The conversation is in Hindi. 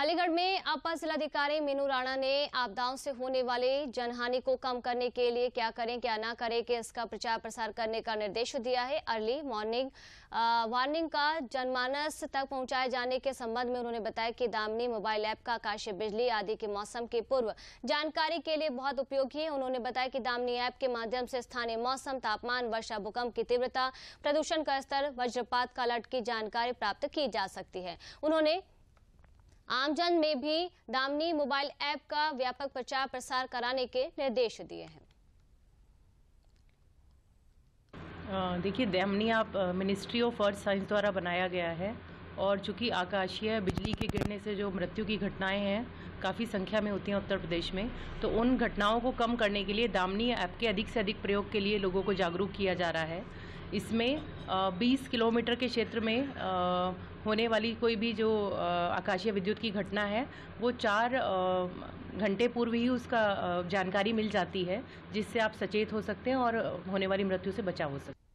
अलीगढ़ में आपा जिलाधिकारी मीनू राणा ने आपदाओं से होने वाले जनहानि को कम करने के लिए क्या करें क्या ना करें कि इसका प्रचार प्रसार करने का निर्देश दिया है अर्ली मॉर्निंग वार्निंग का जनमानस तक पहुंचाए जाने के संबंध में उन्होंने बताया कि दामनी मोबाइल ऐप का आकाशीय बिजली आदि के मौसम के पूर्व जानकारी के लिए बहुत उपयोगी है उन्होंने बताया कि दामनी ऐप के माध्यम से स्थानीय मौसम तापमान वर्षा भूकंप की तीव्रता प्रदूषण का स्तर वज्रपात का अलर्ट की जानकारी प्राप्त की जा सकती है उन्होंने आमजन में भी दामनी मोबाइल ऐप का व्यापक प्रचार प्रसार कराने के निर्देश दिए हैं देखिए दामनी आप मिनिस्ट्री ऑफ अर्थ साइंस द्वारा बनाया गया है और चूंकि आकाशीय बिजली के गिरने से जो मृत्यु की घटनाएं हैं काफ़ी संख्या में होती हैं उत्तर प्रदेश में तो उन घटनाओं को कम करने के लिए दामनी ऐप के अधिक से अधिक प्रयोग के लिए लोगों को जागरूक किया जा रहा है इसमें 20 किलोमीटर के क्षेत्र में होने वाली कोई भी जो आकाशीय विद्युत की घटना है वो चार घंटे पूर्व ही उसका जानकारी मिल जाती है जिससे आप सचेत हो सकते हैं और होने वाली मृत्यु से बचाव हो सकते हैं